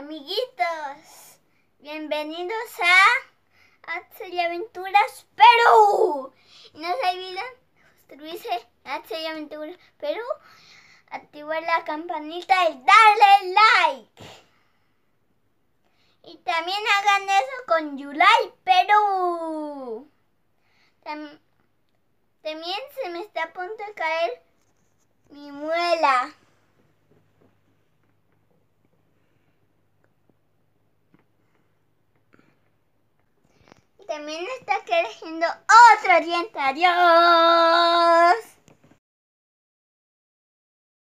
Amiguitos, bienvenidos a Axel Aventuras Perú. Y no se olviden suscribirse a Aventuras Perú, activar la campanita y darle like. Y también hagan eso con Yulai Perú. También se me está a punto de caer también está creciendo otro dientario.